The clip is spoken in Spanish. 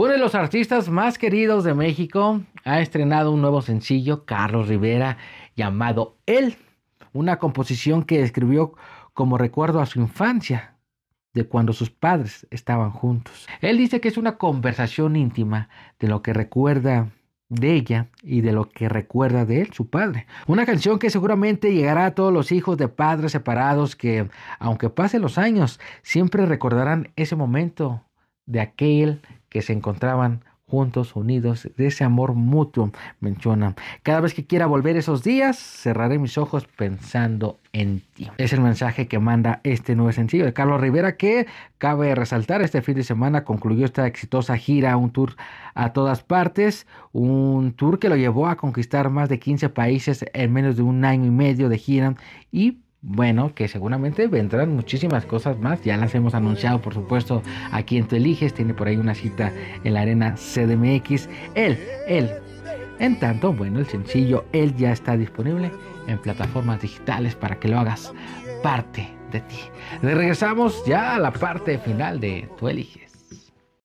Uno de los artistas más queridos de México ha estrenado un nuevo sencillo, Carlos Rivera, llamado Él, una composición que escribió como recuerdo a su infancia, de cuando sus padres estaban juntos. Él dice que es una conversación íntima de lo que recuerda de ella y de lo que recuerda de él, su padre. Una canción que seguramente llegará a todos los hijos de padres separados que, aunque pasen los años, siempre recordarán ese momento de aquel que se encontraban juntos, unidos, de ese amor mutuo, menciona. Cada vez que quiera volver esos días, cerraré mis ojos pensando en ti. Es el mensaje que manda este nuevo sencillo de Carlos Rivera que cabe resaltar, este fin de semana concluyó esta exitosa gira, un tour a todas partes, un tour que lo llevó a conquistar más de 15 países en menos de un año y medio de gira y bueno, que seguramente vendrán muchísimas cosas más, ya las hemos anunciado por supuesto aquí quien Tú Eliges, tiene por ahí una cita en la arena CDMX, él, él. En tanto, bueno, el sencillo, él ya está disponible en plataformas digitales para que lo hagas parte de ti. Le regresamos ya a la parte final de Tu Eliges.